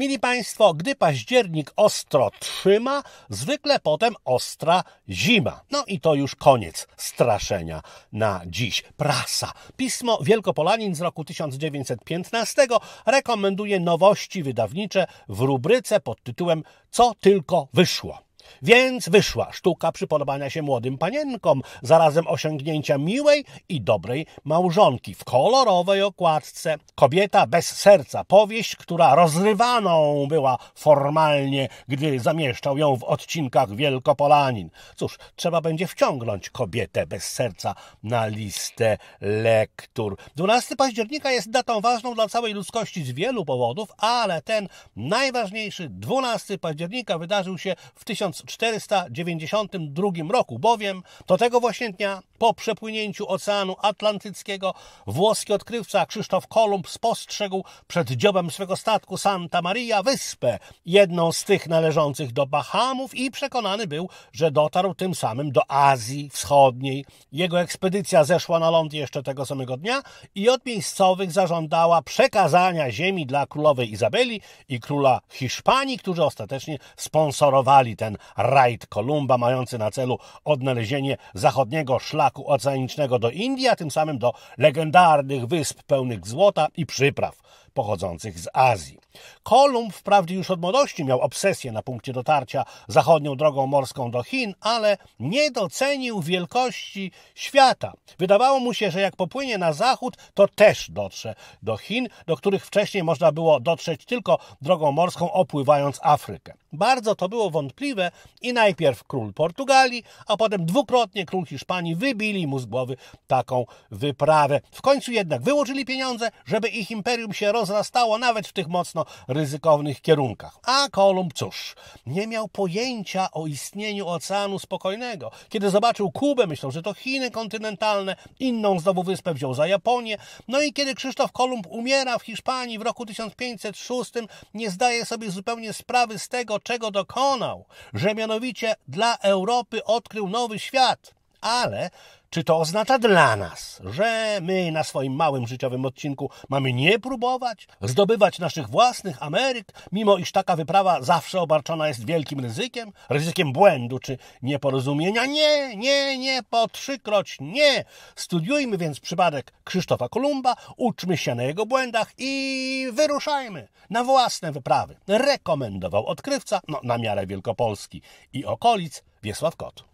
Mili Państwo, gdy październik ostro trzyma, zwykle potem ostra zima. No i to już koniec straszenia na dziś. Prasa. Pismo Wielkopolanin z roku 1915 rekomenduje nowości wydawnicze w rubryce pod tytułem Co tylko wyszło. Więc wyszła sztuka przypodobania się młodym panienkom, zarazem osiągnięcia miłej i dobrej małżonki w kolorowej okładce. Kobieta bez serca, powieść, która rozrywaną była formalnie, gdy zamieszczał ją w odcinkach Wielkopolanin. Cóż, trzeba będzie wciągnąć kobietę bez serca na listę lektur. 12 października jest datą ważną dla całej ludzkości z wielu powodów, ale ten najważniejszy 12 października wydarzył się w 1000 1492 roku, bowiem do tego właśnie dnia po przepłynięciu Oceanu Atlantyckiego włoski odkrywca Krzysztof Kolumb spostrzegł przed dziobem swego statku Santa Maria wyspę, jedną z tych należących do Bahamów i przekonany był, że dotarł tym samym do Azji Wschodniej. Jego ekspedycja zeszła na ląd jeszcze tego samego dnia i od miejscowych zażądała przekazania ziemi dla królowej Izabeli i króla Hiszpanii, którzy ostatecznie sponsorowali ten rajd Kolumba mający na celu odnalezienie zachodniego szlaku szlaku oceanicznego do Indii, a tym samym do legendarnych wysp pełnych złota i przypraw pochodzących z Azji. Kolumb wprawdzie już od młodości miał obsesję na punkcie dotarcia zachodnią drogą morską do Chin, ale nie docenił wielkości świata. Wydawało mu się, że jak popłynie na zachód, to też dotrze do Chin, do których wcześniej można było dotrzeć tylko drogą morską, opływając Afrykę. Bardzo to było wątpliwe i najpierw król Portugalii, a potem dwukrotnie król Hiszpanii wybili mu z głowy taką wyprawę. W końcu jednak wyłożyli pieniądze, żeby ich imperium się rozwijało rozrastało nawet w tych mocno ryzykownych kierunkach. A Kolumb, cóż, nie miał pojęcia o istnieniu Oceanu Spokojnego. Kiedy zobaczył Kubę, myślał, że to Chiny kontynentalne, inną znowu wyspę wziął za Japonię. No i kiedy Krzysztof Kolumb umiera w Hiszpanii w roku 1506, nie zdaje sobie zupełnie sprawy z tego, czego dokonał, że mianowicie dla Europy odkrył nowy świat. Ale czy to oznacza dla nas, że my na swoim małym życiowym odcinku mamy nie próbować zdobywać naszych własnych Ameryk, mimo iż taka wyprawa zawsze obarczona jest wielkim ryzykiem, ryzykiem błędu czy nieporozumienia? Nie, nie, nie, po trzykroć nie. Studiujmy więc przypadek Krzysztofa Kolumba, uczmy się na jego błędach i wyruszajmy na własne wyprawy. Rekomendował odkrywca, no na miarę Wielkopolski i okolic, Wiesław Kot.